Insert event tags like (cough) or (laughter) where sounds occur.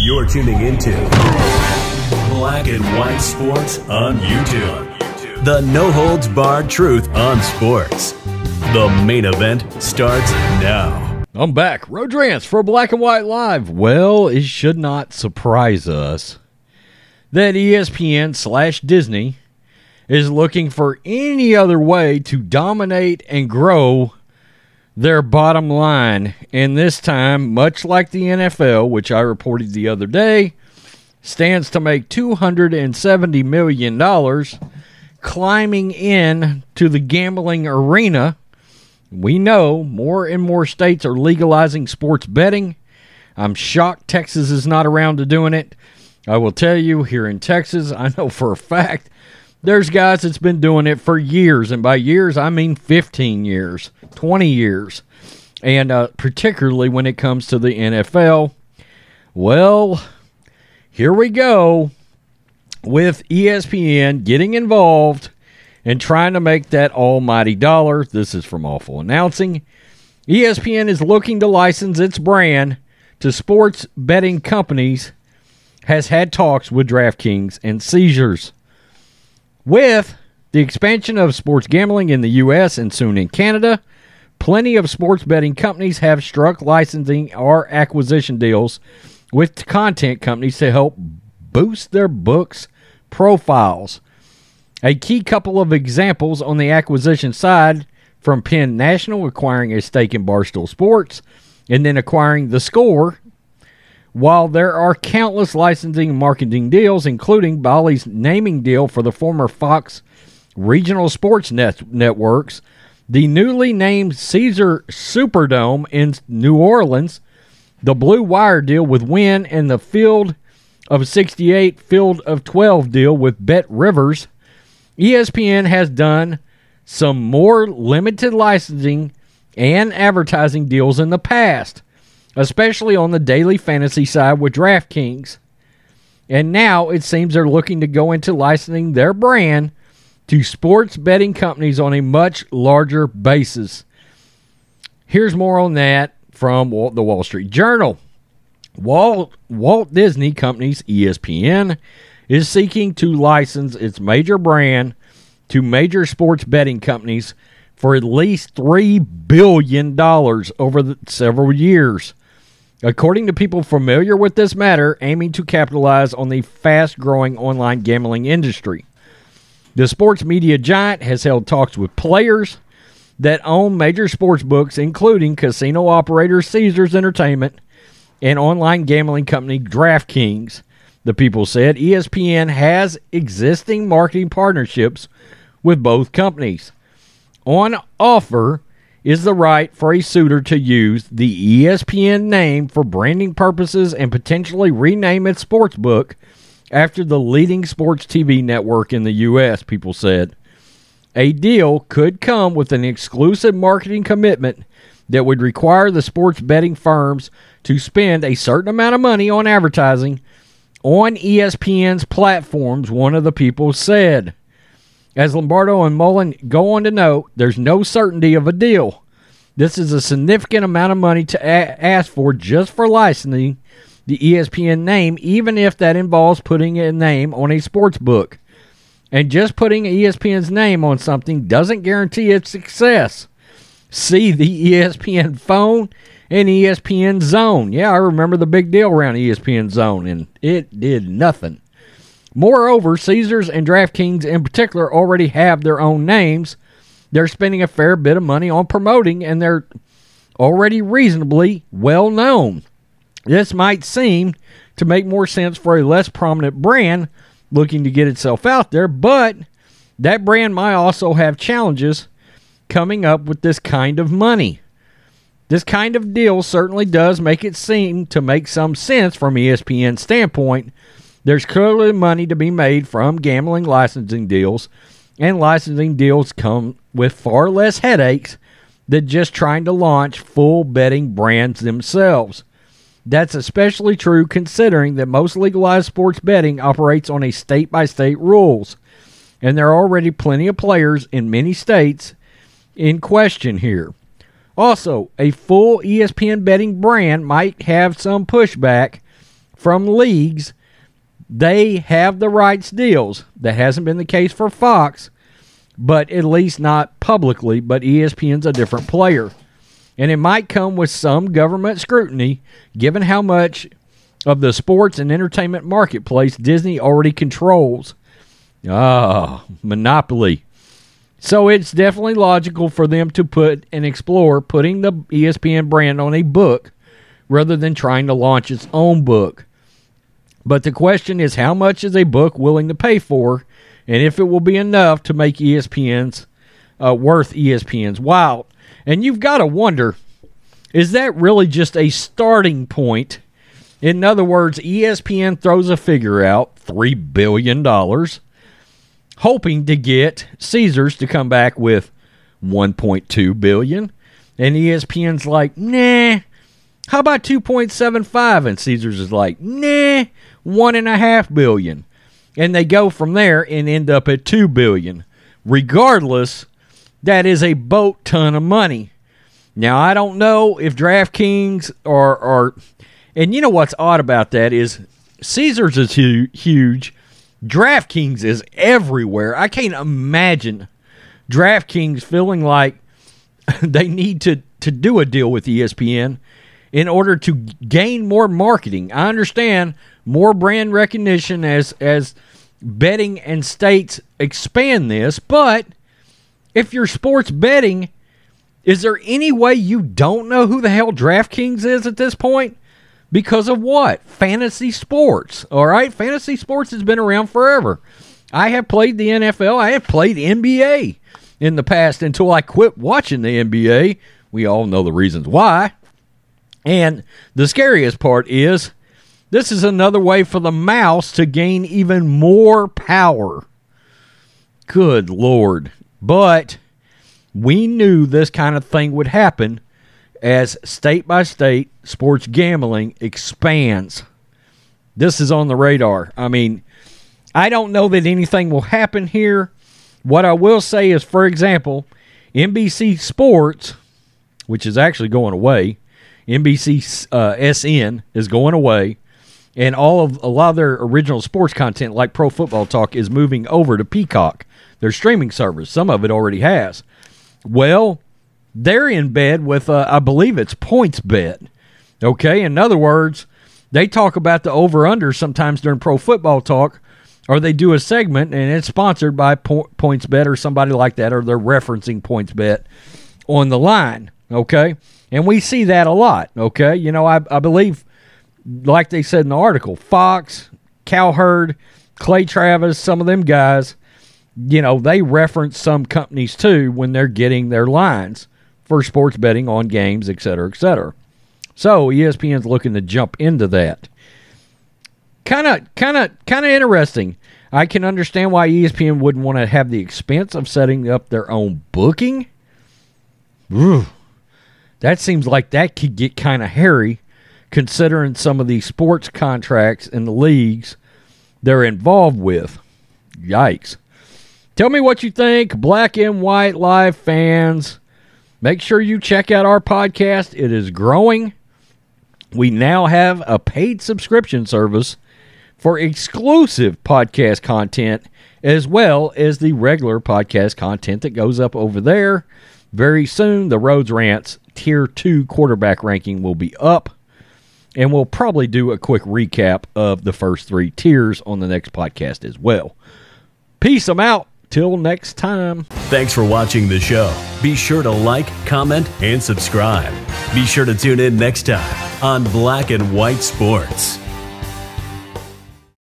You're tuning into Black and White Sports on YouTube. The no holds barred truth on sports. The main event starts now. I'm back. Rodrance for Black and White Live. Well, it should not surprise us that ESPN slash Disney is looking for any other way to dominate and grow their bottom line. And this time, much like the NFL, which I reported the other day, stands to make $270 million climbing in to the gambling arena. We know more and more states are legalizing sports betting. I'm shocked Texas is not around to doing it. I will tell you, here in Texas, I know for a fact there's guys that's been doing it for years, and by years I mean 15 years, 20 years, and uh, particularly when it comes to the NFL. Well, here we go with ESPN getting involved and trying to make that almighty dollar. This is from Awful Announcing. ESPN is looking to license its brand to sports betting companies, has had talks with DraftKings and Caesars. With the expansion of sports gambling in the U.S. and soon in Canada, plenty of sports betting companies have struck licensing or acquisition deals with content companies to help boost their books' profiles. A key couple of examples on the acquisition side from Penn National acquiring a stake in Barstool Sports and then acquiring The Score while there are countless licensing and marketing deals, including Bali's naming deal for the former Fox regional sports net- networks, the newly named Caesar Superdome in New Orleans, the Blue Wire deal with Wynn, and the Field of 68, Field of 12 deal with Bet Rivers, ESPN has done some more limited licensing and advertising deals in the past especially on the daily fantasy side with DraftKings. And now it seems they're looking to go into licensing their brand to sports betting companies on a much larger basis. Here's more on that from Walt, the Wall Street Journal. Walt, Walt Disney Company's ESPN is seeking to license its major brand to major sports betting companies for at least $3 billion over several years. According to people familiar with this matter, aiming to capitalize on the fast growing online gambling industry. The sports media giant has held talks with players that own major sports books, including casino operator Caesars Entertainment and online gambling company DraftKings. The people said ESPN has existing marketing partnerships with both companies. On offer is the right for a suitor to use the ESPN name for branding purposes and potentially rename its sportsbook after the leading sports TV network in the U.S., people said. A deal could come with an exclusive marketing commitment that would require the sports betting firms to spend a certain amount of money on advertising on ESPN's platforms, one of the people said. As Lombardo and Mullen go on to note, there's no certainty of a deal. This is a significant amount of money to a- ask for just for licensing the ESPN name, even if that involves putting a name on a sports book. And just putting ESPN's name on something doesn't guarantee its success. See the ESPN phone and ESPN zone. Yeah, I remember the big deal around ESPN zone, and it did nothing. Moreover, Caesars and DraftKings in particular already have their own names. They're spending a fair bit of money on promoting, and they're already reasonably well known. This might seem to make more sense for a less prominent brand looking to get itself out there, but that brand might also have challenges coming up with this kind of money. This kind of deal certainly does make it seem to make some sense from ESPN's standpoint, there's clearly money to be made from gambling licensing deals, and licensing deals come with far less headaches than just trying to launch full betting brands themselves. That's especially true considering that most legalized sports betting operates on a state by state rules, and there are already plenty of players in many states in question here. Also, a full ESPN betting brand might have some pushback from leagues they have the rights deals. That hasn't been the case for Fox, but at least not publicly. But ESPN's a different player. And it might come with some government scrutiny, given how much of the sports and entertainment marketplace Disney already controls. Ah, oh, monopoly. So it's definitely logical for them to put and explore putting the ESPN brand on a book rather than trying to launch its own book. But the question is how much is a book willing to pay for, and if it will be enough to make ESPN's uh, worth ESPN's while. And you've got to wonder is that really just a starting point? In other words, ESPN throws a figure out $3 billion, hoping to get Caesars to come back with $1.2 billion. And ESPN's like, nah, how about 2.75? And Caesars is like, nah, one and a half billion. And they go from there and end up at two billion. Regardless, that is a boat ton of money. Now I don't know if DraftKings are, are, and you know what's odd about that is Caesars is hu- huge. DraftKings is everywhere. I can't imagine DraftKings feeling like (laughs) they need to to do a deal with ESPN in order to gain more marketing. I understand more brand recognition as as betting and states expand this, but if you're sports betting, is there any way you don't know who the hell DraftKings is at this point? Because of what? Fantasy sports. All right, fantasy sports has been around forever. I have played the NFL, I have played NBA in the past until I quit watching the NBA. We all know the reasons why. And the scariest part is this is another way for the mouse to gain even more power. Good Lord. But we knew this kind of thing would happen as state by state sports gambling expands. This is on the radar. I mean, I don't know that anything will happen here. What I will say is, for example, NBC Sports, which is actually going away, NBC uh, SN is going away, and all of a lot of their original sports content, like Pro Football Talk, is moving over to Peacock, their streaming service. Some of it already has. Well, they're in bed with, uh, I believe it's points bet. Okay, in other words, they talk about the over under sometimes during Pro Football Talk, or they do a segment and it's sponsored by PointsBet points bet or somebody like that, or they're referencing points bet on the line okay? And we see that a lot, okay? You know, I, I believe, like they said in the article, Fox, Cowherd, Clay Travis, some of them guys, you know, they reference some companies too when they're getting their lines for sports betting on games, et cetera, et cetera. So ESPN's looking to jump into that. Kind of, kind of, kind of interesting. I can understand why ESPN wouldn't want to have the expense of setting up their own booking. Ooh, that seems like that could get kind of hairy considering some of these sports contracts and the leagues they're involved with. Yikes. Tell me what you think, black and white live fans. Make sure you check out our podcast, it is growing. We now have a paid subscription service for exclusive podcast content as well as the regular podcast content that goes up over there. Very soon, the Rhodes Rants tier two quarterback ranking will be up. And we'll probably do a quick recap of the first three tiers on the next podcast as well. Peace, I'm out. Till next time. Thanks for watching the show. Be sure to like, comment, and subscribe. Be sure to tune in next time on Black and White Sports.